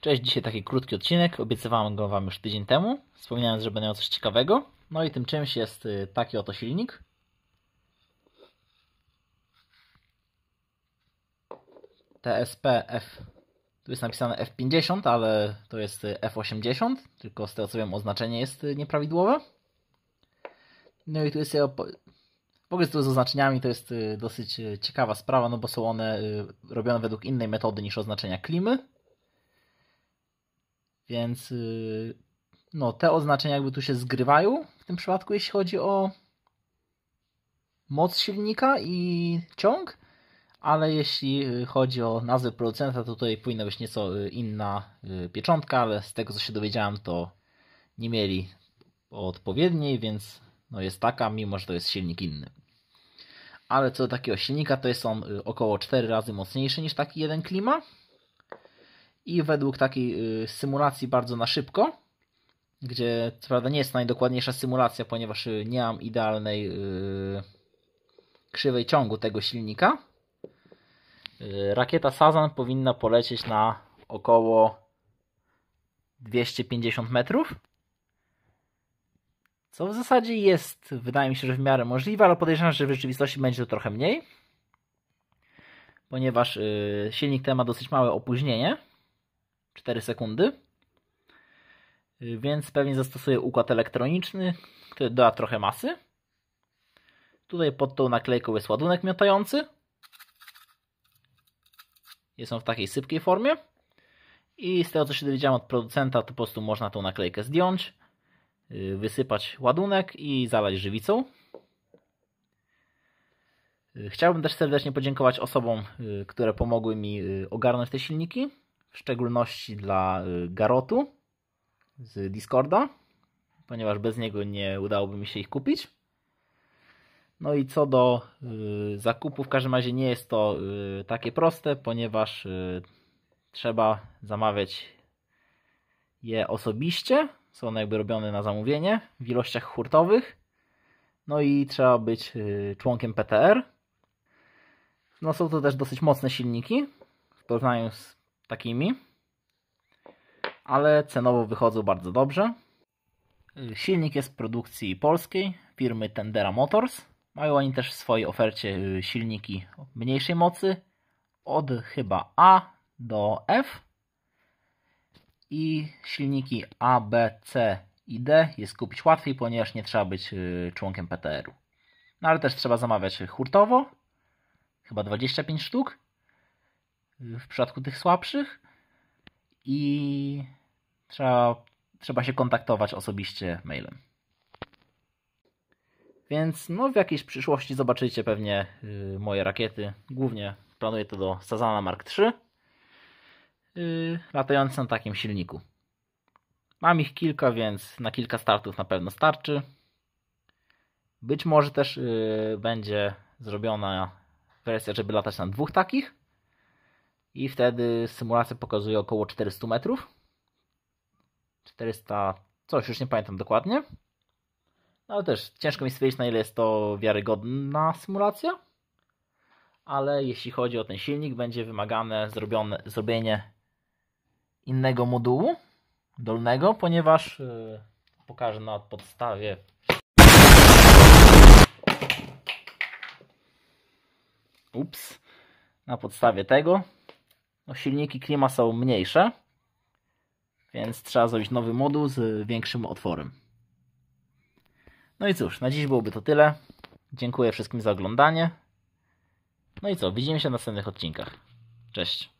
Cześć, dzisiaj taki krótki odcinek. Obiecywałem go Wam już tydzień temu. Wspomniałem, że będę miał coś ciekawego. No i tym czymś jest y, taki oto silnik. TSP F. Tu jest napisane F50, ale to jest y, F80, tylko z tego co wiem oznaczenie jest y, nieprawidłowe. No i tu jest w ogóle z oznaczeniami to jest dosyć ciekawa sprawa, no bo są one robione według innej metody niż oznaczenia klimy. Więc y, no, te oznaczenia jakby tu się zgrywają w tym przypadku, jeśli chodzi o moc silnika i ciąg, ale jeśli y, chodzi o nazwę producenta, to tutaj powinna być nieco y, inna pieczątka, ale z tego co się dowiedziałem, to nie mieli odpowiedniej, więc no jest taka, mimo że to jest silnik inny. Ale co do takiego silnika, to jest on około 4 razy mocniejszy niż taki jeden klima, i według takiej y, symulacji bardzo na szybko, gdzie co prawda nie jest najdokładniejsza symulacja, ponieważ y, nie mam idealnej y, krzywej ciągu tego silnika. Rakieta Sazan powinna polecieć na około 250 metrów. Co w zasadzie jest, wydaje mi się, że w miarę możliwe, ale podejrzewam, że w rzeczywistości będzie to trochę mniej, ponieważ silnik ten ma dosyć małe opóźnienie 4 sekundy. Y, więc pewnie zastosuję układ elektroniczny, który doda trochę masy. Tutaj pod tą naklejką jest ładunek miotający. Jest on w takiej sypkiej formie. I z tego co się dowiedziałem od producenta, to po prostu można tą naklejkę zdjąć, y, wysypać ładunek i zalać żywicą. Y, chciałbym też serdecznie podziękować osobom, które pomogły mi ogarnąć te silniki w szczególności dla y, Garotu z Discorda, ponieważ bez niego nie udałoby mi się ich kupić. No i co do y, zakupu, w każdym razie nie jest to y, takie proste, ponieważ trzeba zamawiać je osobiście. Są one jakby robione na zamówienie w ilościach hurtowych. No i trzeba być członkiem PTR. No są to też dosyć mocne silniki w porównaniu z takimi, ale cenowo wychodzą bardzo dobrze. Silnik jest w produkcji polskiej firmy Tendera Motors. Mają oni też w swojej ofercie y, silniki mniejszej mocy od chyba A do F i silniki A, B, C i D jest kupić łatwiej, ponieważ nie trzeba być y, członkiem PTR-u. No ale też trzeba zamawiać hurtowo, chyba 25 sztuk w przypadku tych słabszych i trzeba, trzeba się kontaktować osobiście mailem. Więc no, w jakiejś przyszłości zobaczycie pewnie yy, moje rakiety. Głównie planuję to do Sazana Mark III, yy, latające na takim silniku. Mam ich kilka, więc na kilka startów na pewno starczy. Być może też yy, będzie zrobiona wersja, żeby latać na dwóch takich i wtedy symulacja pokazuje około 400 metrów. 400, coś już nie pamiętam dokładnie. No ale też ciężko mi stwierdzić, na ile jest to wiarygodna symulacja. Ale jeśli chodzi o ten silnik, będzie wymagane zrobione, zrobienie innego modułu dolnego, ponieważ yy, pokażę na podstawie ups, na podstawie tego no, silniki klima są mniejsze, więc trzeba zrobić nowy moduł z większym otworem. No i cóż, na dziś byłoby to tyle. Dziękuję wszystkim za oglądanie. No i co, widzimy się w następnych odcinkach. Cześć.